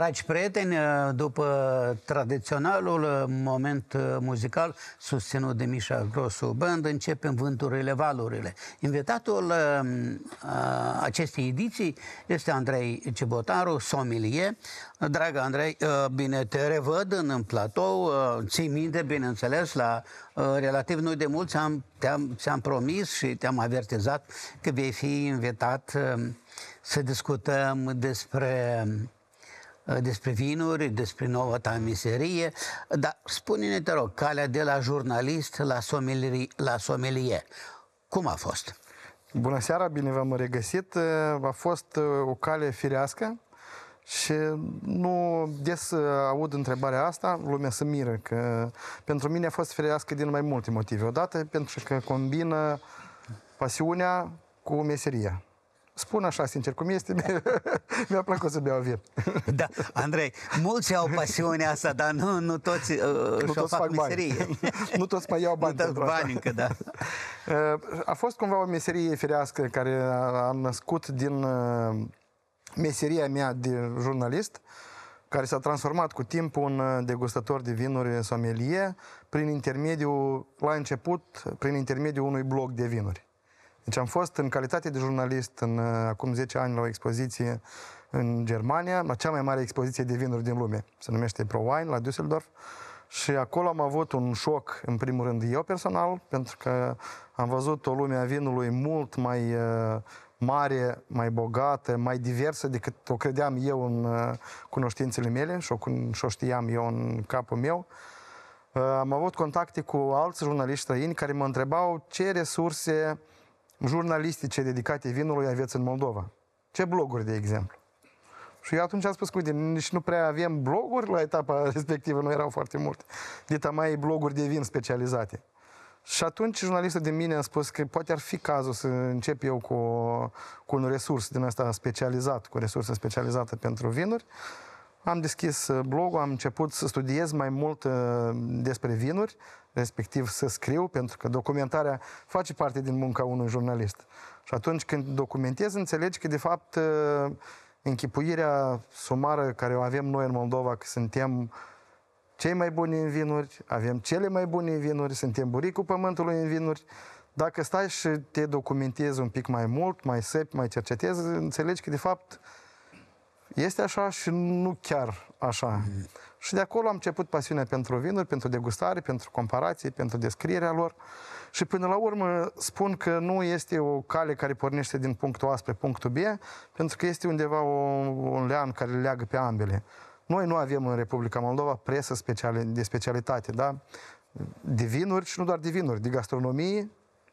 Dragi prieteni, după tradiționalul moment muzical susținut de Mișa Grosu Band, începem vânturile valurile. Invitatul uh, uh, acestei ediții este Andrei Cibotaru, somilie. Dragă Andrei, uh, bine te revăd în, în platou, ții minte, bineînțeles, la relativ noi de mult am te-am, ți-am promis și te-am avertizat că vei fi invitat să discutăm despre Eh, despre vinuri, despre noua ta miserie, dar spune-ne, te rog, calea de la jurnalist la sommelier. La sommelier. Cum a fost? Bună seara, bine v-am regăsit. Eh, a fost eh, o cale firească și nu des aud întrebarea asta, lumea se miră că pentru mine a fost firească din mai multe motive. Odată pentru că combină pasiunea cu meseria. Spun așa, sincer, cum este, mi-a, plăcut să beau vin. Da, Andrei, mulți au pasiunea asta, dar nu, nu toți uh, nu toți fac, fac meserie. nu toți mai iau bani nu bani încă, da. Uh, a fost cumva o meserie firească care am născut din uh, meseria mea de jurnalist, care s-a transformat cu timpul în uh, degustător de vinuri somelie, prin intermediul, la început, prin intermediul unui blog de vinuri. Deci am fost în calitate de jurnalist în, uh, acum 10 ani la o expoziție în Germania, la cea mai mare expoziție de vinuri din lume. Se numește Pro Wine la Düsseldorf. Și acolo am avut un șoc, în primul rând eu personal, pentru că am văzut o lume a vinului mult mai uh, mare, mai bogată, mai diversă decât o credeam eu în uh, cunoștințele mele și o, și o știam eu în capul meu. Am avut contacte cu alți jurnaliști străini care mă întrebau ce resurse jurnalistice dedicate vinului aveți în Moldova? Ce bloguri, de exemplu? Și eu atunci am spus, uite, nici nu prea avem bloguri la etapa respectivă, nu erau foarte multe. Dita mai bloguri de vin specializate. Și atunci jurnalistul de mine a spus că poate ar fi cazul să încep eu cu, cu un resurs din asta specializat, cu resursă specializată pentru vinuri. Uh, am deschis uh, blogul, am început să studiez mai mult uh, despre vinuri, respectiv să scriu, pentru că documentarea face parte din munca unui jurnalist. Și atunci când documentezi, înțelegi că, de fapt, uh, închipuirea sumară care o avem noi în Moldova, că suntem cei mai buni în vinuri, avem cele mai bune în vinuri, suntem buricul pământului în vinuri. Dacă stai și te documentezi un pic mai mult, mai sepi, mai cercetezi, înțelegi că, de fapt, este așa și nu chiar așa. Mm. Și de acolo am început pasiunea pentru vinuri, pentru degustare, pentru comparații, pentru descrierea lor. Și până la urmă spun că nu este o cale care pornește din punctul A spre punctul B, pentru că este undeva o, un lean care le leagă pe ambele. Noi nu avem în Republica Moldova presă speciale, de specialitate, da? De vinuri și nu doar de vinuri, de gastronomie,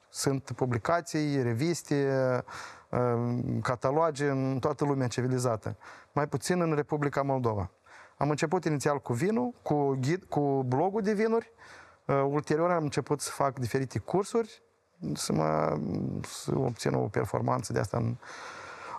sunt publicații, reviste, cataloge în toată lumea civilizată, mai puțin în Republica Moldova. Am început inițial cu vinul, cu, ghid, cu blogul de vinuri, uh, ulterior am început să fac diferite cursuri, să, mă, să obțin o performanță de asta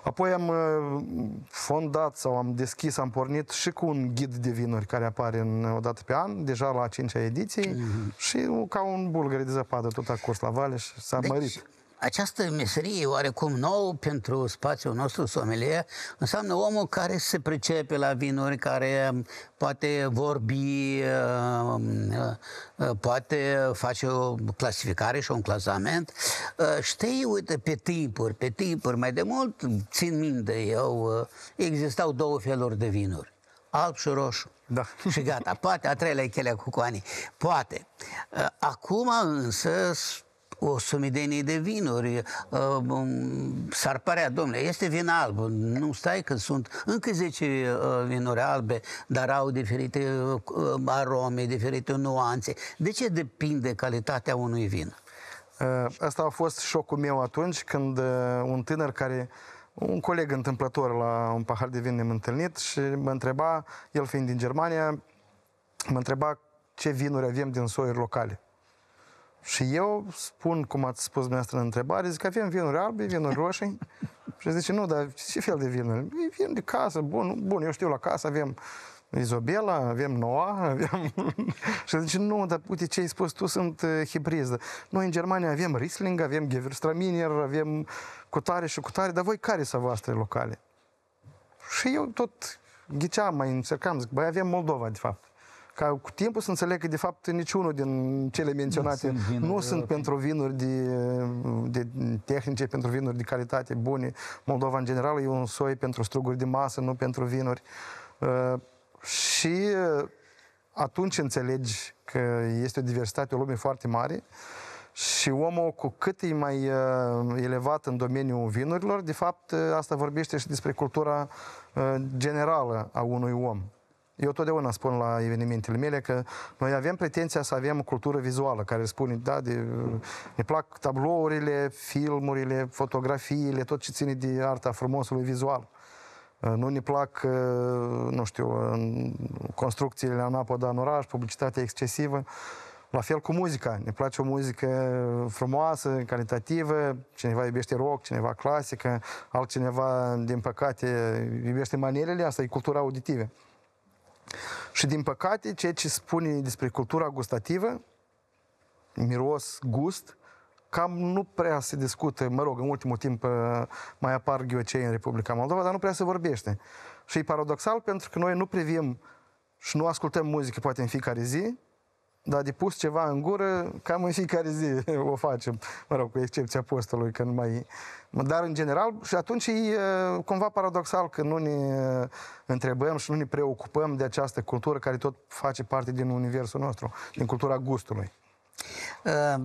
Apoi am uh, fondat sau am deschis, am pornit și cu un ghid de vinuri care apare în, odată pe an, deja la a cincea ediție mm-hmm. și uh, ca un bulgăre de zăpadă tot a curs la vale și s-a deci, mărit această meserie oarecum nou pentru spațiul nostru somelier, înseamnă omul care se pricepe la vinuri, care mm, poate vorbi, mm, mm, poate face o clasificare și un clasament. Ă, știi, uite, pe timpuri, pe timpuri, mai de mult țin minte eu, ă, existau două feluri de vinuri alb și roșu. Da. Și gata, poate a treilea e chelea cu coanii. Poate. Ă, acum însă o sumedenie de vinuri. Uh, um, s-ar părea, domnule, este vin alb, nu stai că sunt încă 10 uh, vinuri albe, dar au diferite uh, arome, diferite nuanțe. De ce depinde calitatea unui vin? Asta a fost șocul meu atunci când un tânăr care un coleg întâmplător la un pahar de vin ne-am întâlnit și mă întreba, el fiind din Germania, mă întreba ce vinuri avem din soiuri locale. Și eu spun, cum ați spus dumneavoastră în întrebare, zic, că avem vinuri albe, vinuri roșii. și zice, nu, dar ce fel de vinuri? E vin de casă, bun, bun, eu știu, la casă avem Izobela, avem Noa, avem... și zice, nu, dar uite ce ai spus tu, sunt eh, hibriză. Noi în Germania avem Riesling, avem Gewürztraminer, avem cutare și cutare, dar voi care sunt voastre locale? Și eu tot ghiceam, mai încercam, zic, băi, avem Moldova, de fapt ca cu timpul să înțeleg că, de fapt, niciunul din cele menționate nu sunt, nu sunt pentru vinuri de, de tehnice, pentru vinuri de calitate bune. Moldova, în general, e un soi pentru struguri de masă, nu pentru vinuri. Uh, și uh, atunci înțelegi că este o diversitate, o lume foarte mare și omul cu cât e mai uh, elevat în domeniul vinurilor, de fapt, uh, asta vorbește și despre cultura uh, generală a unui om. Eu totdeauna spun la evenimentele mele că noi avem pretenția să avem o cultură vizuală care spune, da, de, ne plac tablourile, filmurile, fotografiile, tot ce ține de arta frumosului vizual. Uh, nu ne plac, uh, nu știu, construcțiile în dar în oraș, publicitatea excesivă. La fel cu muzica. Ne place o muzică frumoasă, calitativă, cineva iubește rock, cineva clasică, altcineva, din păcate, iubește manierele, asta e cultura auditivă. Și din păcate, ceea ce spune despre cultura gustativă, miros, gust, cam nu prea se discută, mă rog, în ultimul timp ă, mai apar ghiocei în Republica Moldova, dar nu prea se vorbește. Și e paradoxal pentru că noi nu privim și nu ascultăm muzică poate în fiecare zi, dar de pus ceva în gură, cam în fiecare zi o facem, mă rog, cu excepția postului, că nu mai... Dar în general, și atunci e cumva paradoxal că nu ne întrebăm și nu ne preocupăm de această cultură care tot face parte din universul nostru, din cultura gustului. Uh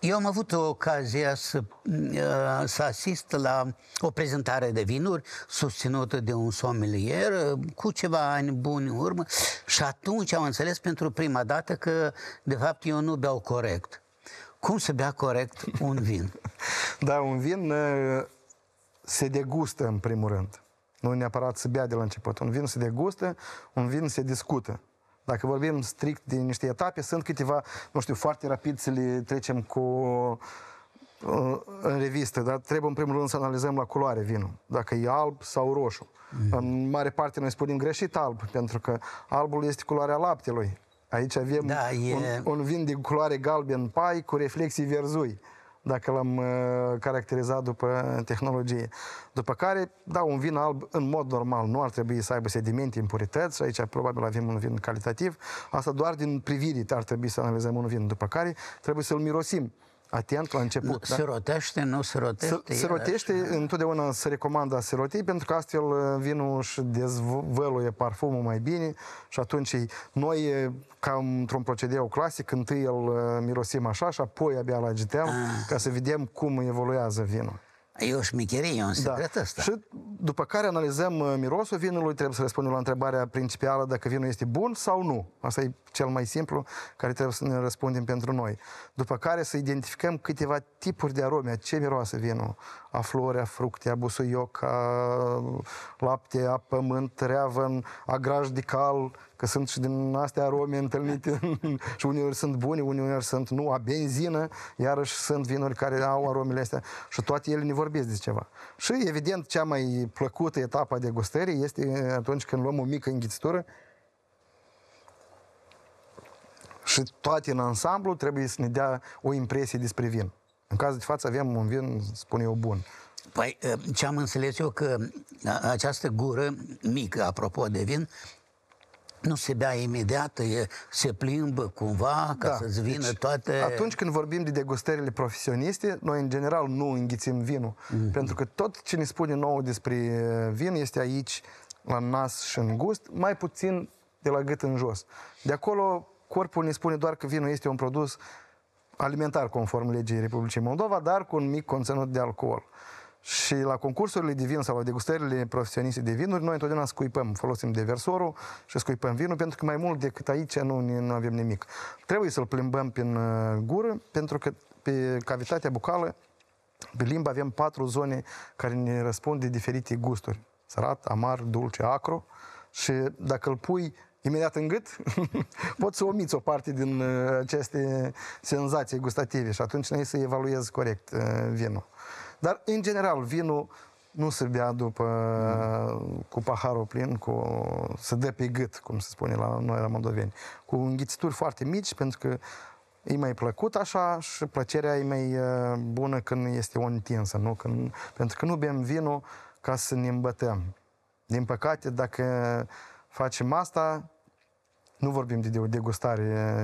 eu am avut ocazia să, uh, să asist la o prezentare de vinuri susținută de un sommelier uh, cu ceva ani buni în urmă și atunci am înțeles pentru prima dată că, de fapt, eu nu beau corect. Cum se bea corect un vin? da, un vin uh, se degustă, în primul rând. Nu neapărat se bea de la început. Un vin se degustă, un vin se discută. Dacă vorbim strict din niște etape, sunt câteva, nu știu, foarte rapid să le trecem cu uh, în revistă, dar trebuie în primul rând să analizăm la culoare vinul, dacă e alb sau roșu. E. Mm. În mare parte noi spunem greșit alb, pentru că albul este culoarea laptelui. Aici avem da, e... un, un vin de culoare galben pai cu reflexii verzui dacă l-am uh, caracterizat după tehnologie. După care, da, un vin alb, în mod normal, nu ar trebui să aibă sedimente, impurități, aici probabil avem un vin calitativ, asta doar din privire ar trebui să analizăm un vin, după care trebuie să-l mirosim atent la început. Da. Se rotește, nu se rotește. Se, se rotește, așa. Da. întotdeauna se recomandă a se roti, pentru că astfel uh, vinul își dezvăluie parfumul mai bine și atunci noi, ca într-un procedeu clasic, întâi îl uh, mirosim așa și apoi abia îl agităm ah. ca să vedem cum evoluează vinul. E o șmicherie, e un da. secret da. ăsta. Și după care analizăm uh, mirosul vinului, trebuie să răspundem la întrebarea principală dacă vinul este bun sau nu. Asta e cel mai simplu care trebuie să ne răspundem pentru noi. După care să identificăm câteva tipuri de arome, ce miroase vinul. A flori, a fructe, a busuioc, a uh, lapte, a pământ, reavăn, a graj de cal, că sunt și din astea arome întâlnite și uneori sunt bune, uneori sunt nu, a benzină, iarăși sunt vinuri care au aromele astea și toate ele ne vorbesc de ceva. Și evident cea mai plăcută etapă a degustării este atunci când luăm o mică înghițitură și toate în ansamblu trebuie să ne dea o impresie despre vin. În cazul de față avem un vin, spun eu, bun. Păi, ce am înțeles eu că această gură mică, apropo de vin, nu se bea imediat, e, se plimbă cumva ca da. să-ți vină deci, toate... Atunci când vorbim de degustările profesioniste, noi în general nu înghițim vinul, mm-hmm. pentru că tot ce ne spune nou despre vin este aici, la nas și în gust, mai puțin de la gât în jos. De acolo corpul ne spune doar că vinul este un produs alimentar conform legii Republicii Moldova, dar cu un mic conținut de alcool. Uh, și la concursurile de vin sau la degustările profesioniste de vinuri, noi întotdeauna scuipăm, folosim diversorul și scuipăm vinul, pentru că mai mult decât aici nu, nu avem nimic. Trebuie să-l plimbăm prin uh, gură, pentru că pe cavitatea bucală, pe limbă, avem patru zone care ne răspund de diferite gusturi. Sărat, amar, dulce, acru. Și dacă îl pui imediat în gât, poți să omiți o parte din uh, aceste senzații gustative și atunci noi să evaluezi corect uh, vinul. Dar, în general, vinul nu se bea după mhm. cu paharul plin, cu, se dă pe gât, cum se spune la noi, la moldoveni, cu înghițituri foarte mici, pentru că e mai plăcut așa și plăcerea e mai uh, bună când este o întinsă, nu? Când, pentru că nu bem vinul ca să ne îmbătăm. Din păcate, dacă facem asta, nu vorbim de degustare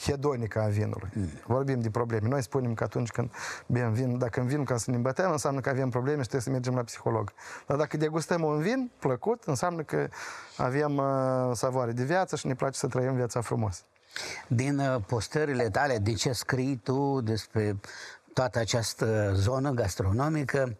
hedonică a vinului. Vorbim de probleme. Noi spunem că atunci când bem vin, dacă îmi vin ca să ne îmbătăm, înseamnă că avem probleme și trebuie să mergem la psiholog. Dar dacă degustăm un vin plăcut, înseamnă că avem uh, savoare de viață și ne place să trăim viața frumos. Din uh, postările tale, de ce scrii tu despre toată această zonă gastronomică,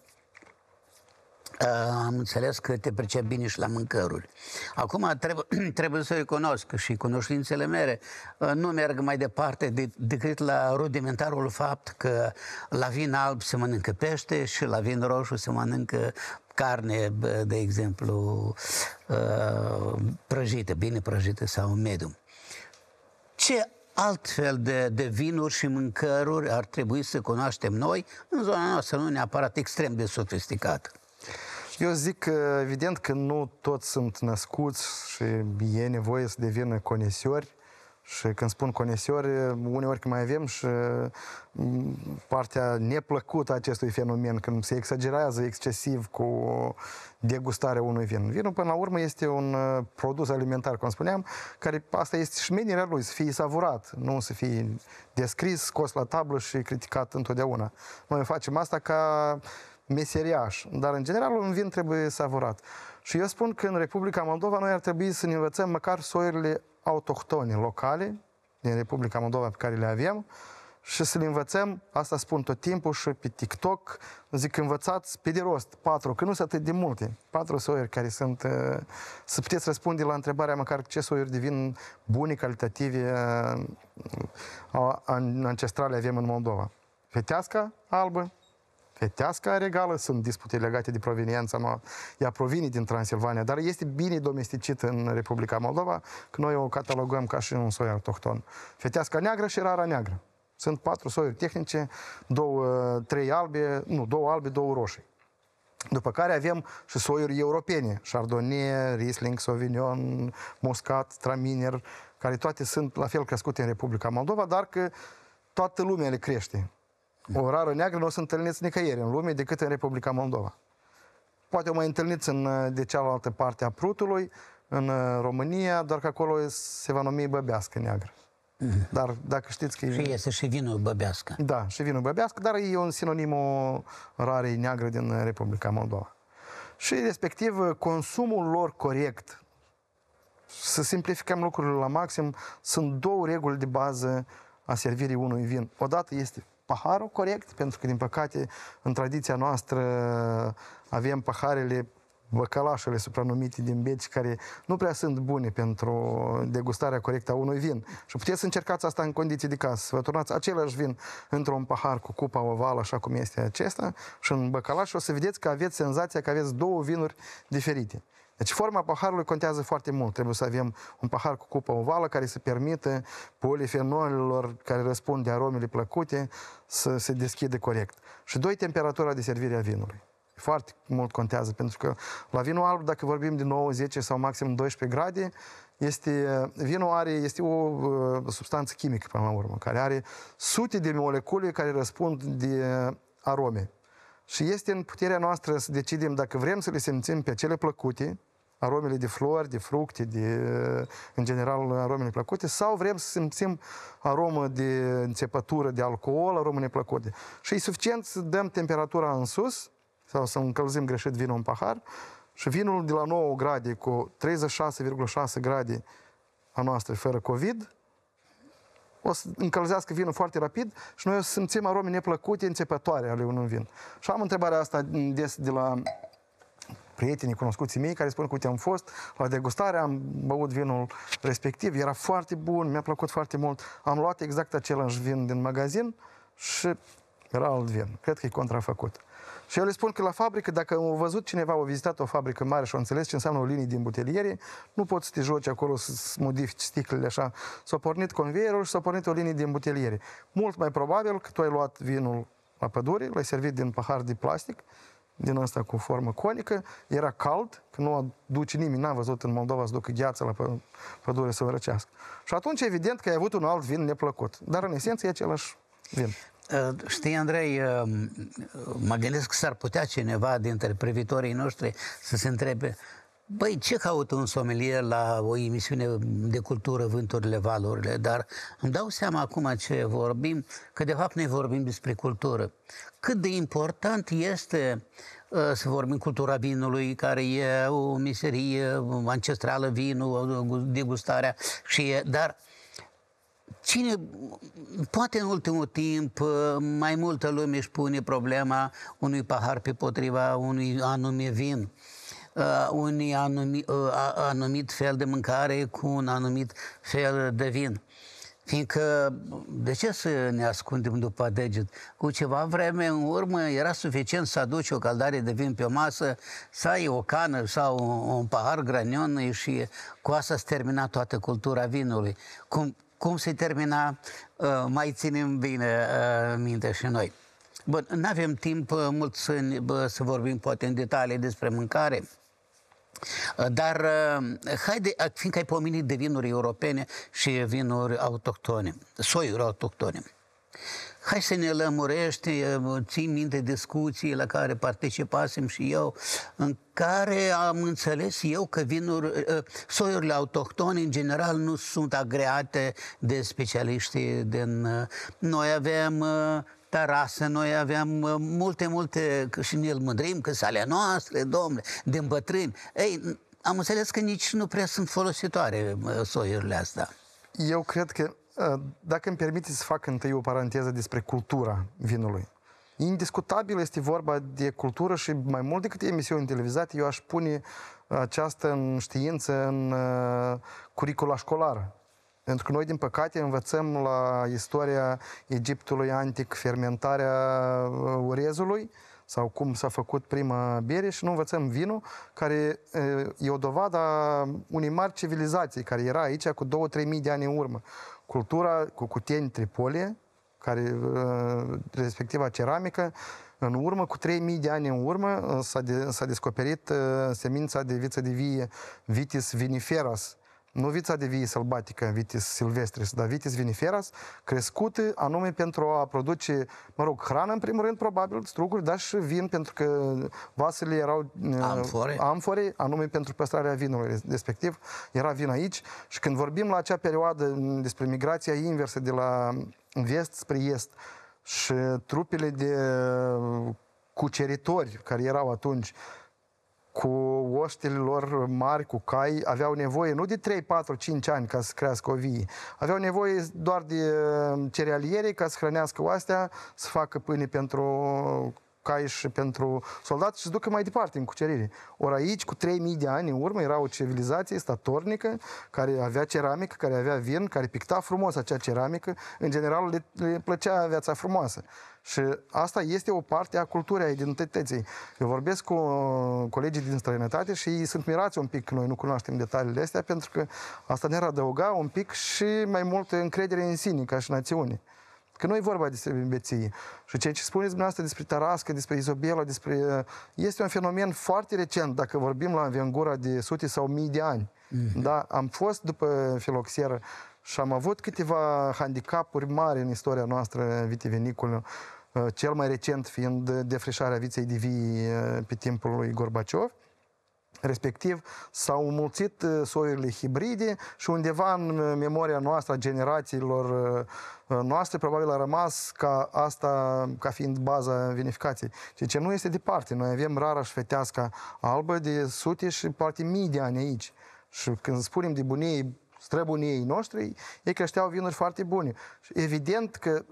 am înțeles că te pricep bine și la mâncăruri. Acum trebuie, trebuie să recunosc și cunoștințele mele uh, nu merg mai departe de, decât la rudimentarul fapt că la vin alb se mănâncă pește și la vin roșu se mănâncă carne, de exemplu, uh, prăjită, bine prăjită sau medium. Ce altfel de, de vinuri și mâncăruri ar trebui să cunoaștem noi în zona noastră, nu neapărat extrem de sofisticată? Eu zic că, evident, că nu toți sunt născuți și e nevoie să devină conesiori. Și când spun conesiori, uneori că mai avem și mm, partea neplăcută a acestui fenomen, când se exagerează excesiv cu degustarea unui vin. Vinul, până la urmă, este un uh, produs alimentar, cum spuneam, care asta este șmenirea lui, să fie savurat, nu să fie descris, scos la tablă și criticat întotdeauna. Noi facem asta ca meseriaș, dar în general un vin trebuie savurat. Și eu spun că în Republica Moldova noi ar trebui să ne învățăm măcar soiurile autohtone, locale, din Republica Moldova pe care le avem, și să le învățăm, asta spun tot timpul și pe TikTok, zic învățați pe de rost, patru, că nu sunt atât de multe, patru soiuri care sunt, uh, să puteți răspunde la întrebarea măcar ce soiuri de vin bune, calitative, uh, ancestrale avem în Moldova. Fetească albă, fetească regală, sunt dispute legate de proveniența noastră. Ea provine din Transilvania, dar este bine domesticită în Republica Moldova, că noi o catalogăm ca și un soi autohton. Fetească neagră și rara neagră. Sunt patru soiuri tehnice, două, trei albe, nu, două albe, două roșii. După care avem și soiuri europene, Chardonnay, Riesling, Sauvignon, Muscat, Traminer, care toate sunt la fel crescute în Republica Moldova, dar că toată lumea le crește. O rară neagră nu o să întâlniți nicăieri în lume decât în Republica Moldova. Poate o mai întâlniți în, uh, de cealaltă parte a Prutului, în uh, România, doar că acolo se va numi băbească neagră. Mhm. Dar dacă știți că... Și este și vinul băbească. Da, și vinul băbească, dar e un sinonim rarei neagră din Republica Moldova. Și respectiv consumul lor corect, să simplificăm lucrurile la maxim, sunt două reguli de bază a servirii unui vin. Odată este paharul corect, pentru că, din păcate, în tradiția noastră avem paharele băcălașele supranumite din beci care nu prea sunt bune pentru degustarea corectă a unui vin. Și puteți să încercați asta în condiții de casă, să vă turnați același vin într-un pahar cu cupa ovală, așa cum este acesta, și în băcălaș o să vedeți că aveți senzația că aveți două vinuri diferite. Deci forma paharului contează foarte mult. Trebuie să avem un pahar cu cupă ovală care să permită polifenolilor care răspund de aromele plăcute să se deschidă corect. Și doi, temperatura de servire a vinului. Foarte mult contează, pentru că la vinul alb, dacă vorbim de 9, 10 sau maxim 12 grade, este, vinul are, este o uh, substanță chimică, până la urmă, care are sute de molecule care răspund de arome. Și este în puterea noastră să decidem dacă vrem să le simțim pe cele plăcute, aromele de flori, de fructe, de, eh, în general aromele plăcute, sau vrem să simțim aromă de înțepătură, de alcool, aromă neplăcute. Și e suficient să dăm temperatura în sus, sau să încălzim greșit vinul în pahar, și vinul de la 9 grade cu 36,6 grade a noastră fără COVID, o să încălzească vinul foarte rapid și noi o să simțim arome neplăcute, înțepătoare ale unui vin. Și am întrebarea asta des de la prieteni, cunoscuții mei care spun că, uite, am fost la degustare, am băut vinul respectiv, era foarte bun, mi-a plăcut foarte mult, am luat exact același vin din magazin și era alt vin. Cred că e contrafăcut. Și eu le spun că la fabrică, dacă au văzut cineva, au vizitat o fabrică mare și au înțeles ce înseamnă o linie din butelierie, nu poți să te joci acolo să modifici sticlele așa. S-a pornit conveierul și s-a pornit o linie din butelierie. Mult mai probabil că tu ai luat vinul la pădure, l-ai servit din pahar de plastic din asta cu formă conică, era cald, că nu aduce nimeni, n-a văzut în Moldova să ducă gheață la pădure să răcească. Și atunci, evident că ai avut un alt vin neplăcut, dar în esență e același vin. Uh, știi, Andrei, uh, uh, mă gândesc că s-ar putea cineva dintre privitorii noștri să se întrebe Băi, ce caută un somelier la o emisiune de cultură, vânturile, valurile? Dar îmi dau seama acum ce vorbim, că de fapt noi vorbim despre cultură. Cât de important este ă, să vorbim cultura vinului, care e o miserie ancestrală, vinul, degustarea, și e, dar cine, poate în ultimul timp, ă, mai multă lume își pune problema unui pahar pe potriva unui anume vin uh, unii anumit, uh, anumit fel de mâncare cu un anumit fel de vin. Fiindcă, de ce să ne ascundem după deget? Cu ceva vreme în urmă era suficient să aduci o caldare de vin pe o masă, să ai o cană sau un, un pahar granion și cu asta s termina toată cultura vinului. Cum, cum se termina, uh, mai ținem bine uh, minte și noi. Bun, nu avem timp uh, mult să, să vorbim poate în detalii despre mâncare, Ă, dar ă, haide, fiindcă ai pomenit de vinuri europene și vinuri autohtone, soiuri autohtone, Hai să ne lămurești, ă, țin minte discuții la care participasem și eu, în care am înțeles eu că vinuri, soiurile autohtone în general nu sunt agreate de specialiștii din... Noi avem terasă, noi aveam uh, multe, multe, și ne mândrim că ale noastre, domnule, din bătrâni. Ei, am înțeles că nici nu prea sunt folositoare uh, soiurile astea. Eu cred că, uh, dacă îmi permiteți să fac întâi o paranteză despre cultura vinului. Indiscutabil este vorba de cultură și mai mult decât emisiuni televizate, eu aș pune această în știință în curicula școlară. Pentru că noi, din păcate, învățăm la istoria Egiptului antic fermentarea orezului, uh, sau cum s-a făcut prima bere și nu învățăm vinul, care uh, e o dovadă a unei mari civilizații, care era aici cu 2-3 mii de ani în urmă. Cultura cu cuteni tripolie, care, uh, respectiva ceramică, în urmă, cu 3.000 de ani în urmă, s-a, de, s-a descoperit uh, semința de viță de vie Vitis viniferas, nu vița de vie sălbatică, vitis silvestris, dar vitis viniferas, crescute anume pentru a produce, mă rog, hrană în primul rând, probabil, struguri, dar și vin, pentru că vasele erau uh, amfore, amfore anume pentru păstrarea vinului respectiv, era vin aici și când vorbim la acea perioadă despre migrația inversă de la vest spre est și trupele de uh, cuceritori care erau atunci, cu oștile lor mari, cu cai, aveau nevoie nu de 3, 4, 5 ani ca să crească o vie. Aveau nevoie doar de uh, cerealiere ca să hrănească oastea, să facă pâine pentru cai și pentru soldați și se ducă mai departe în cucerire. Ori aici, cu 3000 de ani în urmă, era o civilizație statornică care avea ceramică, care avea vin, care picta frumos acea ceramică. În general, le, le plăcea viața frumoasă. Și asta este o parte a culturii, a identității. Eu vorbesc cu uh, colegii din străinătate și ei sunt mirați un pic că noi nu cunoaștem detaliile astea, pentru că asta ne-ar adăuga un pic și mai multă încredere în sine, ca și națiune. Că nu e vorba despre bimbeție. Și ceea ce spuneți dumneavoastră despre Tarasca, despre Izobiela, despre... Uh, este un fenomen foarte recent, dacă vorbim la Vengura de sute sau mii de ani. Mm-hmm. Da? Am fost după filoxieră și am avut câteva handicapuri mari în istoria noastră vitiviniculă uh, cel mai recent fiind defrișarea viței de vie uh, pe timpul lui Gorbaciov respectiv s-au mulțit uh, soiurile hibride și undeva în uh, memoria noastră, a generațiilor uh, noastre, probabil a rămas ca asta, ca fiind baza vinificației. și deci ce nu este departe. Noi avem rara și fetească albă de sute și poate mii de ani aici. Și când spunem de bunii străbuniei noștri, ei creșteau vinuri foarte bune. evident că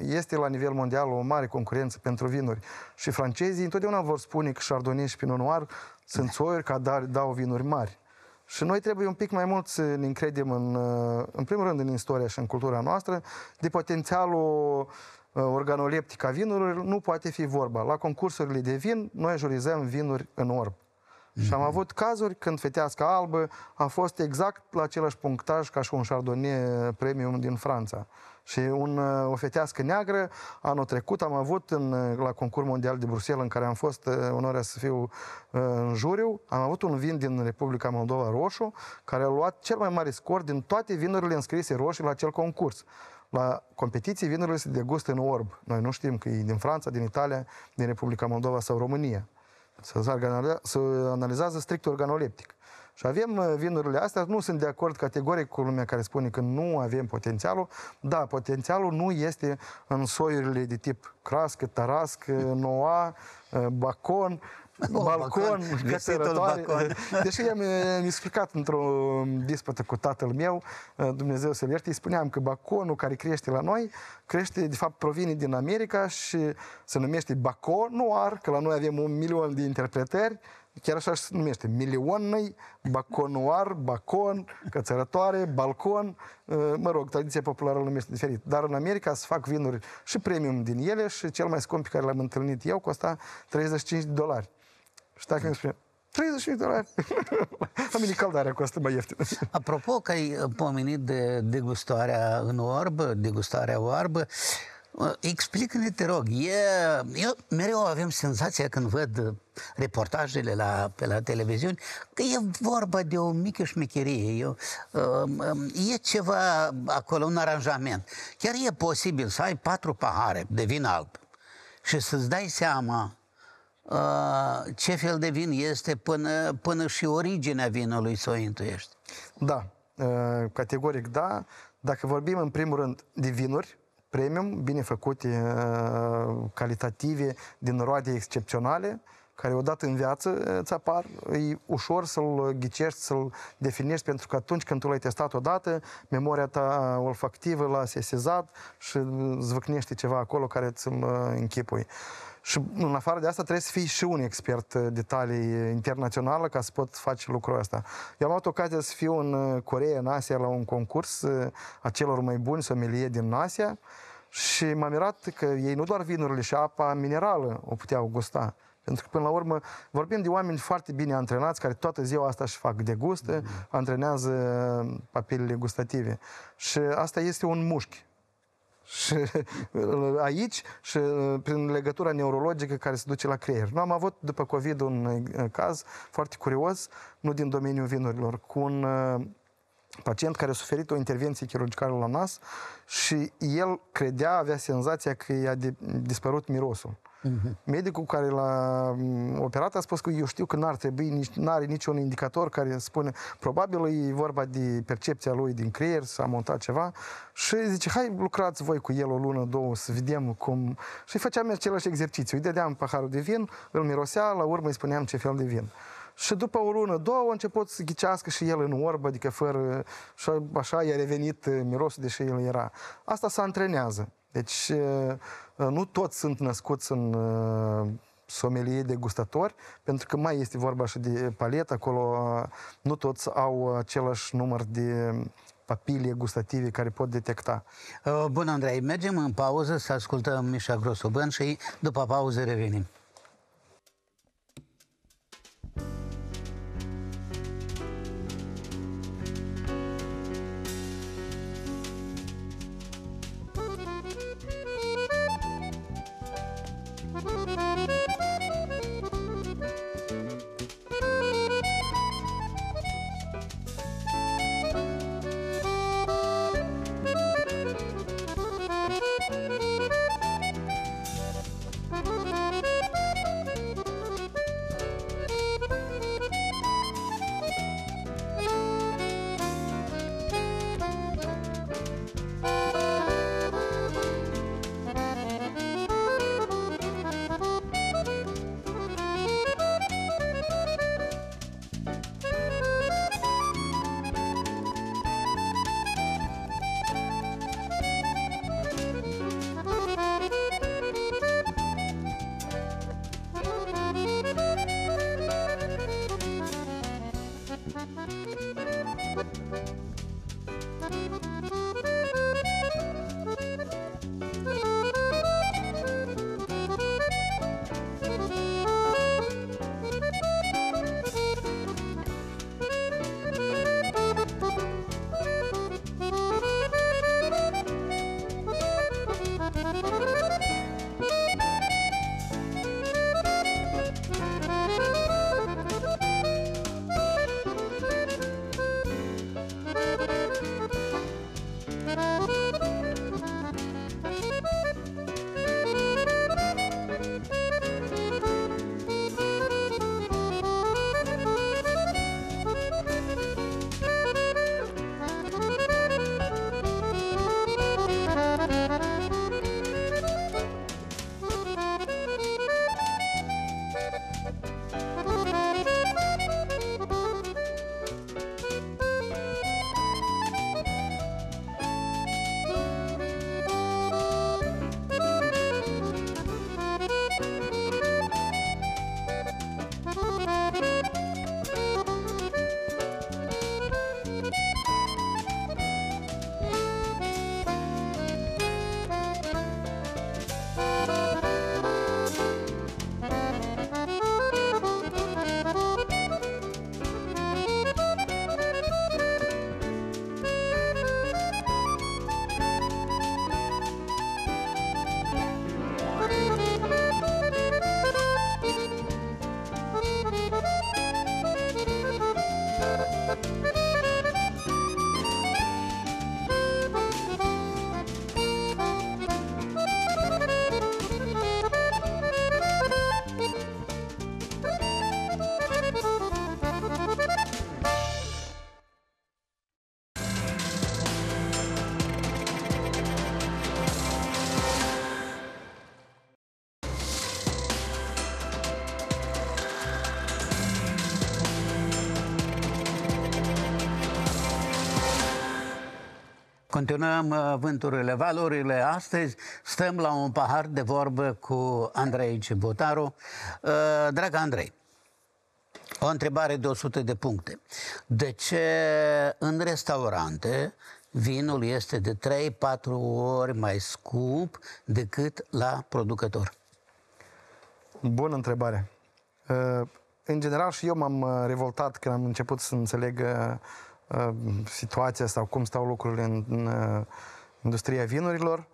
este la nivel mondial o mare concurență pentru vinuri. Și francezii întotdeauna vor spune că Chardonnay și Pinot Noir sunt soiuri care da, dau vinuri mari. Și noi trebuie un pic mai mult să eh, ne încredem, în, eh, în primul rând, în istoria și în cultura noastră, de potențialul eh, organoleptic a vinurilor, nu poate fi vorba. La concursurile de vin, noi jurizăm vinuri în orb. Mm-hmm. Și am mhm. avut cazuri când fetească albă a fost exact la același punctaj ca și un chardonnay premium din Franța. Și un, uh, o fetească neagră, anul trecut am avut în, uh, la concurs mondial de Bruxelles, în care am fost uh, onoarea să fiu în juriu, am avut un vin din Republica Moldova roșu, care a luat cel mai mare scor din toate vinurile înscrise roșii la acel concurs. La competiție vinurile se degustă în orb. Noi nu știm că e din Franța, din Italia, din Republica Moldova sau România. Se analizează strict organoleptic. Și avem uh, vinurile astea, nu sunt de acord categoric cu lumea care spune că nu avem potențialul. Da, potențialul nu este în soiurile de tip crască, tarasc, uh, noa, uh, bacon, Oh, balcon, balcon. Deși am explicat într-o um, dispută cu tatăl meu, Dumnezeu să-l ierte, îi spuneam că baconul care crește la noi, crește, de fapt, provine din America și se numește bacon noir, că la noi avem un milion de interpretări, chiar așa se numește, milionnei, baconuar, bacon, cățărătoare, balcon, uh, mă rog, tradiția populară în lume este diferit. Dar în America se fac vinuri și premium din ele și cel mai scump pe care l-am întâlnit eu costa 35 de dolari. Și dacă îmi spune, 35 de dolari. Am caldarea costă mai ieftin. Apropo că ai pomenit de degustarea în oarbă, degustarea oarbă, Explică-ne, te rog, e, eu mereu avem senzația când văd reportajele la, pe la televiziuni că e vorba de o mică șmecherie, e, uh, e ceva acolo, un aranjament. Chiar e posibil să ai patru pahare de vin alb și să-ți dai seama uh, ce fel de vin este până, până și originea vinului să o intuiești. Da, uh, categoric da. Dacă vorbim în primul rând de vinuri, premium, bine făcute, uh, calitative, din roade excepționale, care odată în viață uh, îți apar, e ușor să-l ghicești, să-l definești, pentru că atunci când tu l-ai testat odată, memoria ta olfactivă l-a sesizat și uh, zvâcnește ceva acolo care ți-l închipui. Uh, și în afară de asta trebuie să fii și un expert uh, de talie uh, internațională ca să pot face lucrul ăsta. Eu am avut ocazia să fiu în uh, Coreea, în Asia, la un concurs a celor mai buni somelie din Asia și m-am mirat că ei nu doar vinurile și apa minerală o puteau gusta. Pentru că, până la urmă, vorbim de oameni foarte bine antrenați, care toată ziua asta își fac degustă, mm-hmm. antrenează papilele gustative. Și asta este un mușchi și aici și uh, prin legătura neurologică care se duce la creier. Nu am avut după COVID un uh, caz foarte curios, nu din domeniul vinurilor, cu un uh, pacient care a suferit o intervenție chirurgicală la nas și el credea, avea senzația că i-a de, dispărut mirosul. Uh-huh. Medicul care l-a mm, operat a spus că eu știu că n-ar trebui, nici, n-are niciun indicator care spune, probabil e vorba de percepția lui din creier, s-a montat ceva și zice, hai lucrați voi cu el o lună, două, să vedem cum... Și făceam același exercițiu, îi dădeam paharul de vin, îl mirosea, la urmă îi spuneam ce fel de vin. Și după o lună, două, a început să ghicească și el în orbă, adică fără... Și așa i-a revenit uh, mirosul, deși el era. Asta se antrenează. Deci uh, uh, nu toți sunt născuți în somelie gustători, pentru că mai este vorba și de palet, acolo nu toți au același număr de papile gustative care pot detecta. Bun, Andrei, mergem în pauză să ascultăm Mișa Grosoban și după pauză revenim. continuăm uh, vânturile, valurile. Astăzi stăm la un pahar de vorbă cu Andrei Cibotaru. Uh, dragă Andrei, o întrebare de 100 de puncte. De ce în restaurante vinul este de 3-4 ori mai scump decât la producător? Bună întrebare. Uh, în general și eu m-am revoltat când am început să înțeleg Uh, situația sau cum stau lucrurile în, în uh, industria vinurilor,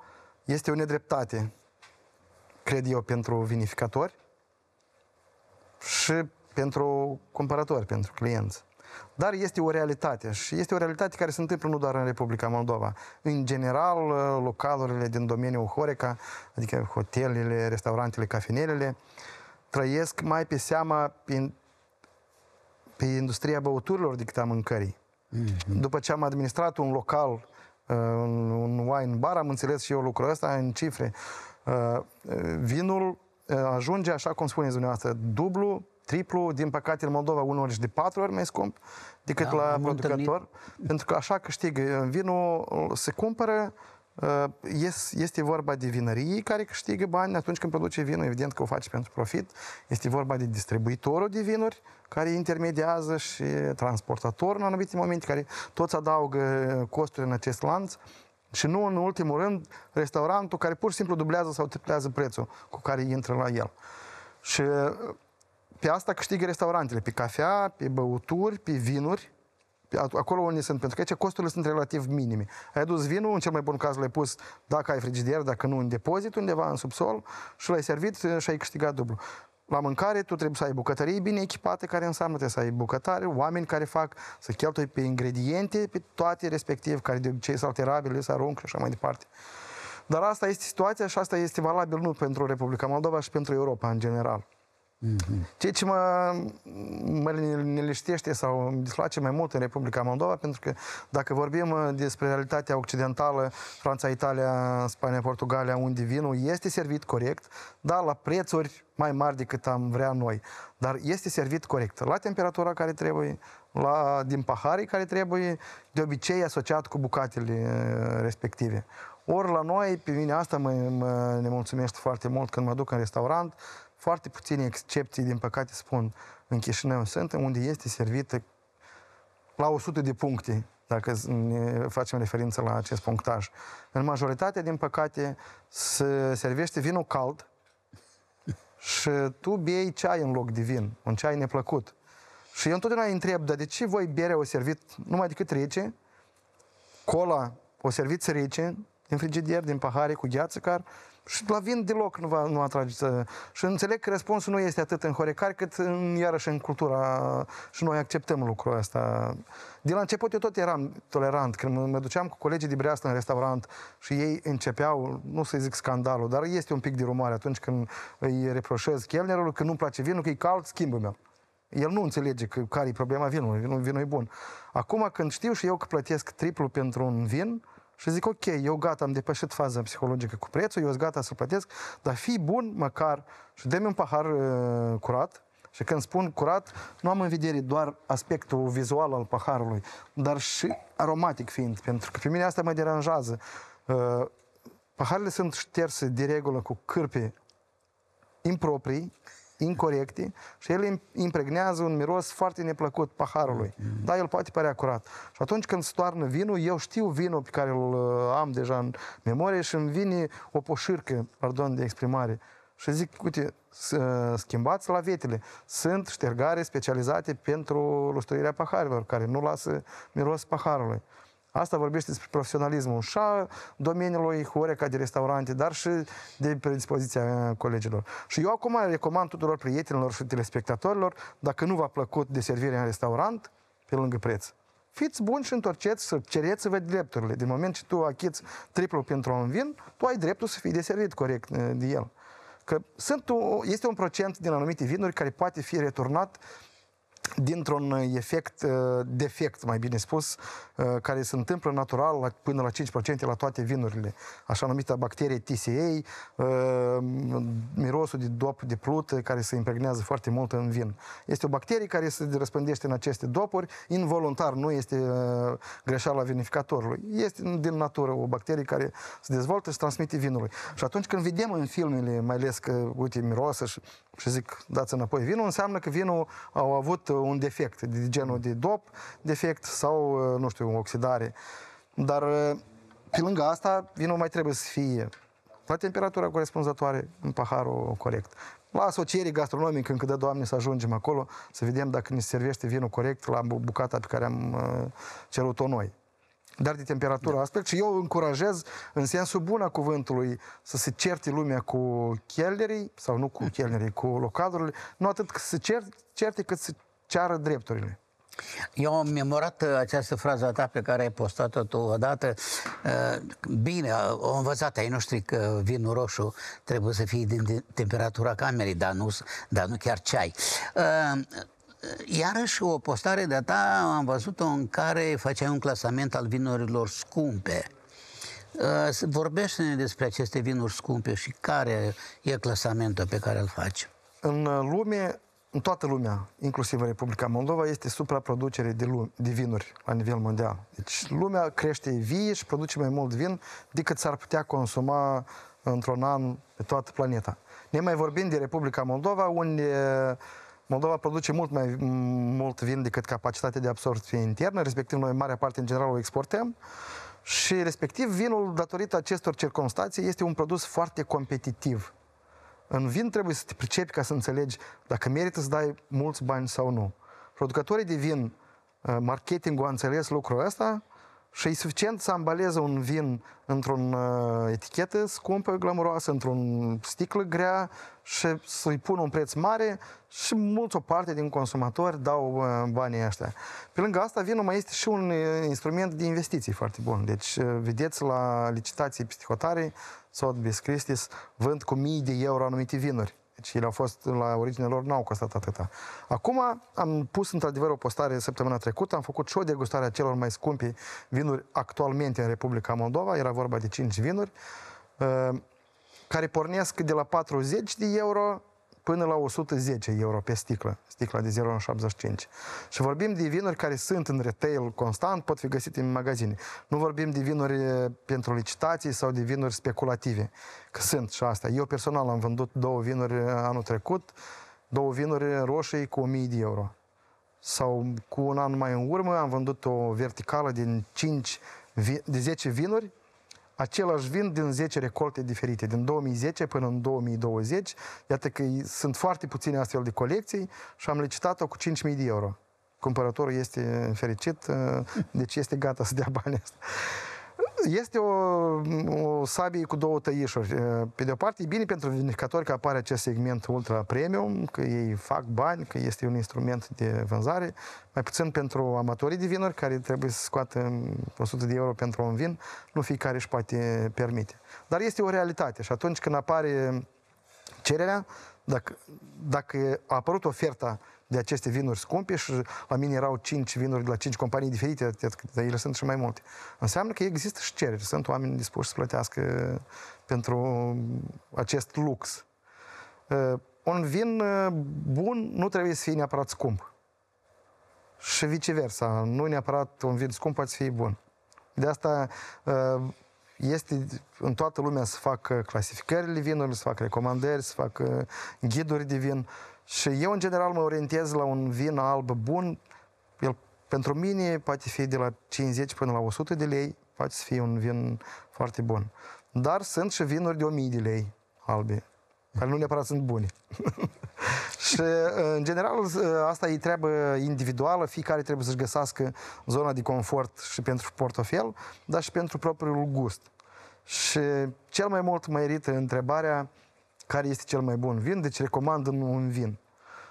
este o nedreptate, cred eu, pentru vinificatori și pentru cumpărători, pentru clienți. Dar este o realitate și este o realitate care se întâmplă nu doar în Republica Moldova. În general, uh, localurile din domeniul Horeca, adică hotelele, restaurantele, cafenelele, trăiesc mai pe seama pe, pe industria băuturilor decât a mâncării. Mhm. După ce am administrat un local, uh, un wine bar, am înțeles și eu lucrul ăsta în cifre. Uh, vinul uh, ajunge, așa cum spuneți dumneavoastră, dublu, triplu, din păcate în Moldova unor și de patru ori mai scump decât da, la producător, întâlnit. pentru că așa câștigă vinul, se cumpără, Ă, este vorba de vinării care câștigă bani atunci când produce vinul, evident că o face pentru profit. Este vorba de distribuitorul de vinuri care intermediază și transportatorul în anumite momente, care toți adaugă costuri în acest lanț. Și nu în ultimul rând, restaurantul care pur și simplu dublează sau triplează prețul cu care intră la el. Și pe asta câștigă restaurantele, pe cafea, pe băuturi, pe vinuri, acolo unde sunt, pentru că aici costurile sunt relativ minime. Ai adus vinul, în cel mai bun caz l-ai pus dacă ai frigider, dacă nu în depozit undeva în subsol și l-ai servit eh, și ai câștigat dublu. La mâncare tu trebuie să ai bucătării bine echipate, care înseamnă să ai bucătare, oameni care fac, să cheltui pe ingrediente, pe toate respectiv, care de obicei sunt alterabile, să aruncă și așa mai departe. Dar asta este situația și asta este valabil nu pentru Republica Moldova și pentru Europa în general. Mhm. Ceea ce mă, mă neliniștește sau îmi displace mai mult în Republica Moldova, pentru că dacă vorbim uh, despre realitatea occidentală, Franța, Italia, Spania, Portugalia, unde vinul este servit corect, dar la prețuri mai mari decât am vrea noi. Dar este servit corect, la temperatura care trebuie, la, din paharii care trebuie, de obicei asociat cu bucatele uh, respective. Ori la noi, pe mine asta mă, mă, ne mulțumește foarte mult când mă duc în restaurant, foarte puține excepții, din păcate spun, în Chișinău sunt, unde este servită la 100 de puncte, dacă ne facem referință la acest punctaj. În majoritatea, din păcate, se servește vinul cald și tu bei ceai în loc de vin, un ceai neplăcut. Și eu întotdeauna îi întreb, dar de ce voi bere o servit numai decât rece, cola o servit rece, din frigider, din pahare, cu gheață, care și la vin deloc nu, va, nu atrage. Și înțeleg că răspunsul nu este atât în horecare, cât în, iarăși în cultura și noi acceptăm lucrul ăsta. De la început eu tot eram tolerant. Când mă duceam cu colegii de breastă în restaurant și ei începeau, nu să zic scandalul, dar este un pic de rumoare atunci când îi reproșez chelnerul că nu-mi place vinul, că e cald, schimbă meu. El nu înțelege că care e problema vinului, vinul, vinul e bun. Acum când știu și eu că plătesc triplu pentru un vin, uh, și zic, ok, eu gata, am depășit faza psihologică cu prețul, eu sunt gata să plătesc, dar fii bun măcar și dă-mi un pahar uh, curat, și când spun curat, nu am în vedere doar aspectul vizual al paharului, dar și aromatic fiind, pentru că pe mine asta mă deranjează. Uh, paharele sunt șterse de regulă cu cârpe improprii, incorrecte și ele impregnează un miros foarte neplăcut paharului. Mm-hmm. Da, el poate părea curat. Și atunci când stoarnă vinul, eu știu vinul pe care îl uh, am deja în memorie și îmi vine o poșârcă, pardon de exprimare. Și zic, uite, uh, schimbați la vetele. Sunt ștergare specializate pentru lustruirea paharilor, care nu lasă miros paharului. Asta vorbește despre profesionalismul și a domeniului Horeca de restaurante, dar și de predispoziția uh, colegilor. Și eu acum recomand tuturor prietenilor și telespectatorilor, dacă nu v-a plăcut de servire în restaurant, pe lângă preț fiți buni și întorceți să cereți-vă drepturile. Din moment ce tu achiți triplu pentru un vin, tu ai dreptul să fii deservit corect uh, de el. Că sunt, este un procent din anumite vinuri care poate fi returnat uh, dintr-un efect, uh, defect, mai bine spus, uh, care se întâmplă natural până la 5% la toate vinurile. Așa numită bacterie TCA, uh, mirosul de dop de plut care se impregnează foarte mult în vin. Este o bacterie care se răspândește în aceste dopuri involuntar, nu este greșeala vinificatorului. Este din natură o bacterie care se dezvoltă și transmite vinului. Și atunci când vedem în filmele, mai ales că, uite, miroasă și și zic dați înapoi vinul, înseamnă că vinul au avut uh, un defect, de genul de dop, defect sau, uh, nu știu, oxidare. Dar uh, pe lângă asta, vinul mai trebuie să fie la temperatura corespunzătoare, în paharul corect. La asocierii gastronomică, când dă Doamne, să ajungem acolo, să vedem dacă ne servește vinul corect la bucata pe care am cerut-o noi dar de temperatura da. aspect și eu încurajez în sensul bun a cuvântului să se certe lumea cu chelnerii, sau nu cu mm. chelnerii, cu locadurile, nu atât că se certe, certe cât să ceară drepturile. Eu am memorat uh, această frază a ta pe care ai postat-o tu odată. Uh, bine, o uh, învățat ai noștri că vinul roșu trebuie să fie din temperatura camerei, dar nu, dar nu chiar ceai. Iarăși o postare de-a ta am văzut-o în care făceai un clasament al vinurilor scumpe. Uh, vorbește-ne despre aceste vinuri scumpe și care e clasamentul pe care îl faci. În uh, lume, în toată lumea, inclusiv în Republica Moldova, este supraproducere de, lume, de vinuri la nivel mondial. Deci lumea crește vie și produce mai mult vin decât s-ar putea consuma într-un an pe toată planeta. Ne mai vorbim de Republica Moldova, unde uh, Moldova produce mult mai mult vin decât capacitatea de absorbție internă, respectiv noi marea parte în general o exportăm și respectiv vinul, datorită acestor circunstanțe, este un produs foarte competitiv. În vin trebuie să te pricepi ca să înțelegi dacă merită să dai mulți bani sau nu. Producătorii de vin, uh, marketingul a înțeles lucrul ăsta, și e suficient să ambaleze un vin într-un uh, etichetă scumpă, glamuroasă, într-un sticlă grea și să-i pună un preț mare și mulți o parte din consumatori dau uh, banii ăștia. Pe lângă asta, vinul mai este și un uh, instrument de investiții foarte bun. Deci, vedeți la licitații psihotare, Sotheby's, Christie's, vând cu mii de euro anumite vinuri. Deci ele au fost la originea lor, n-au costat atâta. Acum am pus într-adevăr o postare săptămâna trecută, am făcut și o degustare a celor mai scumpi vinuri actualmente în Republica Moldova, era vorba de 5 vinuri, uh, care pornesc de la 40 de euro până la 110 euro pe sticlă, sticla de 0,75. Și vorbim de vinuri care sunt în retail constant, pot fi găsite în magazine. Nu vorbim de vinuri pentru licitații sau de vinuri speculative, că sunt și astea. Eu personal am vândut două vinuri anul trecut, două vinuri roșii cu 1000 de euro. Sau cu un an mai în urmă am vândut o verticală din 5, de 10 vinuri același vin din 10 recolte diferite, din 2010 până în 2020. Iată că sunt foarte puține astfel de colecții și am licitat-o cu 5.000 de euro. Cumpărătorul este fericit, deci este gata să dea banii. asta. Este o, o sabie cu două tăișuri. Pe de o parte, e bine pentru vindecători că apare acest segment ultra premium, că ei fac bani, că este un instrument de vânzare, mai puțin pentru amatorii de vinuri care trebuie să scoată 100 de euro pentru un vin, nu fiecare își poate permite. Dar este o realitate și atunci când apare cererea, dacă, dacă a apărut oferta de aceste vinuri scumpe și la mine erau 5 vinuri de la 5 companii diferite, dar ele sunt și mai multe. Înseamnă că există și cereri, sunt oameni dispuși să plătească pentru acest lux. Uh, un vin uh, bun nu trebuie să fie neapărat scump. Și viceversa, nu neapărat un vin scump poate să fie bun. De asta uh, este în toată lumea să facă clasificările vinurilor, să facă recomandări, să facă ghiduri de vin și eu, în general, mă orientez la un vin alb bun. El, pentru mine, poate fi de la 50 până la 100 de lei, poate fi un vin foarte bun. Dar sunt și vinuri de 1000 de lei albe, care nu neapărat sunt bune. și, în general, asta e treabă individuală, fiecare trebuie să-și găsească zona de confort și pentru portofel, dar și pentru propriul gust. Și cel mai mult mă irită întrebarea care este cel mai bun vin, deci recomandă un vin.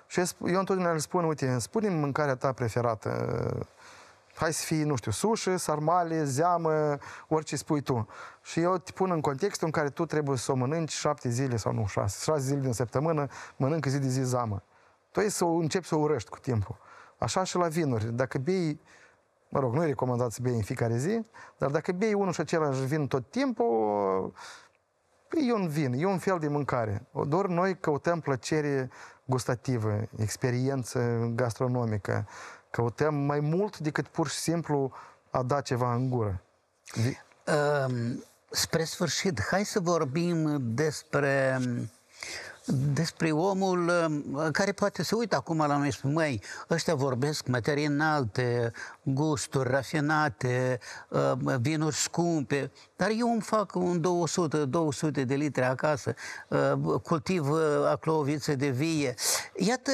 Și eu întotdeauna le spun, uite, spune mâncarea ta preferată. Hai să fie, nu știu, sushi, sarmale, zeamă, orice spui tu. Și eu te pun în contextul în care tu trebuie să o mănânci șapte zile sau nu, șase, șase zile din săptămână, mănâncă zi de zi zeamă. Tu ai să începi să o urăști cu timpul. Așa și la vinuri. Dacă bei mă rog, nu e recomandat să bei în fiecare zi, dar dacă bei unul și același vin tot timpul, Păi e un vin, e un fel de mâncare. Doar noi căutăm plăcere gustativă, experiență gastronomică. Căutăm mai mult decât pur și simplu a da ceva în gură. Um, spre sfârșit, hai să vorbim despre despre omul uh, care poate să uită acum la noi și spune, măi, ăștia vorbesc materii înalte, gusturi rafinate, uh, vinuri scumpe, dar eu îmi fac un 200-200 de litri acasă, uh, cultiv acolo o viță de vie. Iată,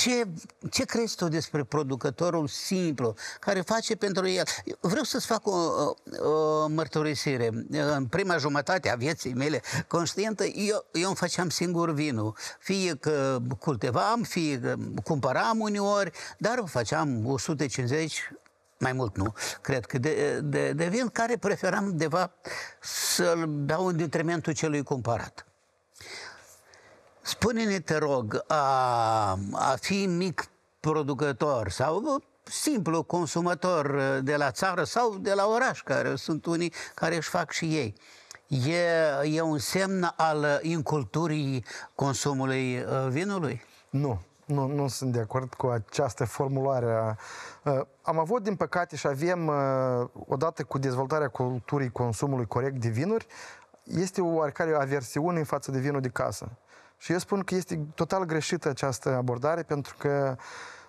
ce, ce crezi tu despre producătorul simplu care face pentru el? Eu vreau să-ți fac o, o mărturisire. În prima jumătate a vieții mele conștientă, eu, eu îmi făceam singur vinul. Fie că cultivam, fie că cumpăram uneori, dar o făceam 150 mai mult nu, cred că de, de, de vin, care preferam, de fapt, să-l beau în detrimentul celui cumpărat. Spune-ne, te rog, a, a fi mic producător sau simplu consumator de la țară sau de la oraș, care sunt unii care își fac și ei. E, e un semn al inculturii consumului uh, vinului? Nu, nu, nu sunt de acord cu această formulare. Uh, am avut, din păcate, și avem, uh, odată cu dezvoltarea culturii consumului corect de vinuri, este o oarecare aversiune în față de vinul de casă. Și eu spun că este total greșită această abordare pentru că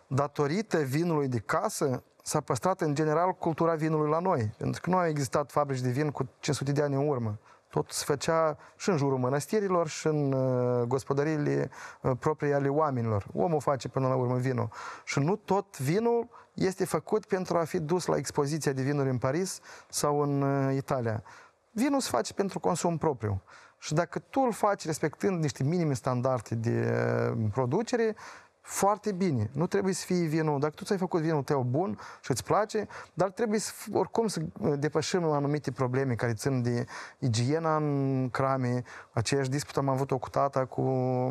datorită vinului de casă s-a păstrat în general cultura vinului la noi. Pentru că nu au existat fabrici de vin cu 500 de ani în urmă. Tot se făcea și în jurul mănăstirilor și în uh, gospodăriile uh, proprii ale oamenilor. Omul face până la urmă vinul. Și nu tot vinul este făcut pentru a fi dus la expoziția de vinuri în Paris sau în uh, Italia. Vinul se face pentru consum propriu. Și dacă tu îl faci respectând niște minime standarde de uh, producere, foarte bine. Nu trebuie să fie vinul. Dacă tu ți-ai făcut vinul tău bun și îți place, dar trebuie să, oricum să uh, depășim anumite probleme care țin de igiena în crame. Aceeași dispută am avut-o cu tata, cu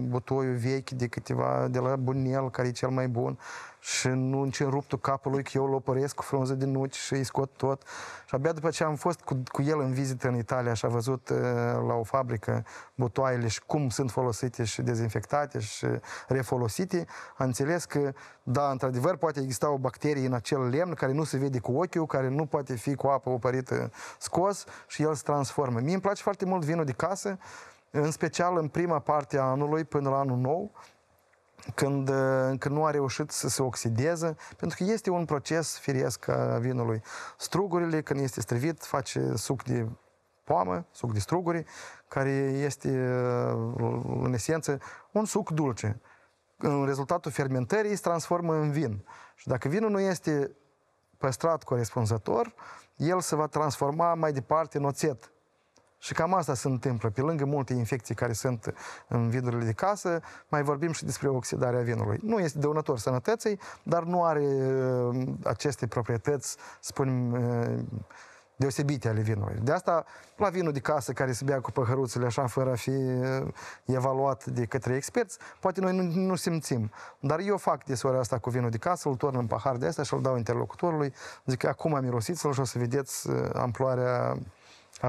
butoiul vechi de câteva, de la Bunel, care e cel mai bun și nu încin ruptul capului că eu îl opăresc cu frunze din nuci și îi scot tot. Și abia după ce am fost cu, cu el în vizită în Italia și a văzut uh, la o fabrică butoaiele și cum sunt folosite și dezinfectate și refolosite, am înțeles că, da, într-adevăr, poate exista o bacterie în acel lemn care nu se vede cu ochiul, care nu poate fi cu apă opărită scos și el se transformă. Mie îmi place foarte mult vinul de casă, în special în prima parte a anului până la anul nou, când, uh, când nu a reușit să se oxideze, pentru că este un proces firesc a vinului. Strugurile, când este strivit, face suc de poamă, suc de struguri, care este, uh, în esență, un suc dulce. În rezultatul fermentării se transformă în vin. Și dacă vinul nu este păstrat corespunzător, el se va transforma mai departe în oțet și cam asta se întâmplă. Pe lângă multe infecții care sunt în vinurile de casă, mai vorbim și despre oxidarea vinului. Nu este dăunător sănătății, dar nu are uh, aceste proprietăți, spunem, uh, deosebite ale vinului. De asta, la vinul de casă care se bea cu păhăruțele așa, fără a fi uh, evaluat de către experți, poate noi nu, nu simțim. Dar eu fac deseori asta cu vinul de casă, îl torn în pahar de asta și îl dau interlocutorului, zic, că acum am mirosit-l și o să vedeți amploarea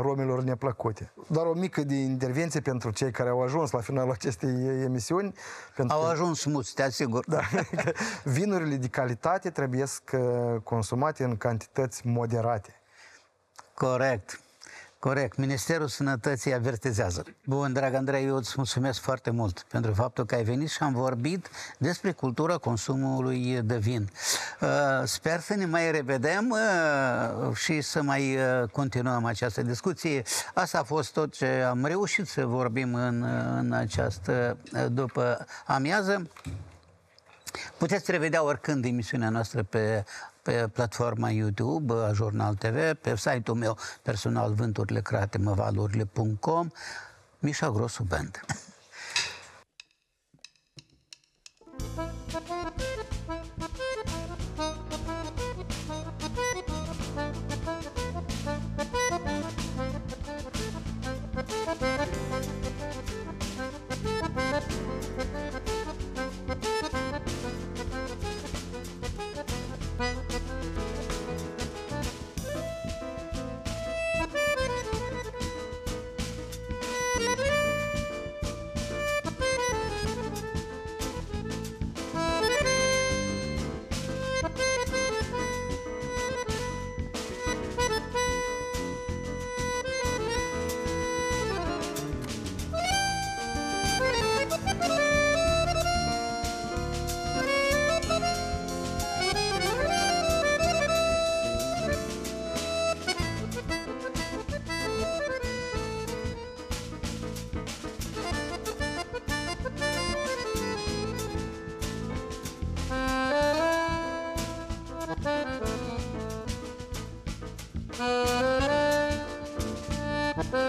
romilor neplăcute. Dar o mică de intervenție pentru cei care au ajuns la finalul acestei emisiuni. Pentru au că... ajuns smuți, te asigur. Da, vinurile de calitate trebuie să uh, consumate în cantități moderate. Corect. Corect. Ministerul Sănătății avertizează. Bun, drag Andrei, eu îți mulțumesc foarte mult pentru faptul că ai venit și am vorbit despre cultura consumului de vin. Uh, sper să ne mai revedem uh, și să mai uh, continuăm această discuție. Asta a fost tot ce am reușit să vorbim în, în această după amiază. Puteți revedea oricând emisiunea noastră pe pe platforma YouTube a Jurnal TV, pe site-ul meu personal vânturile cratemăvalurile.com, Mișa Grosu Band. Thank you.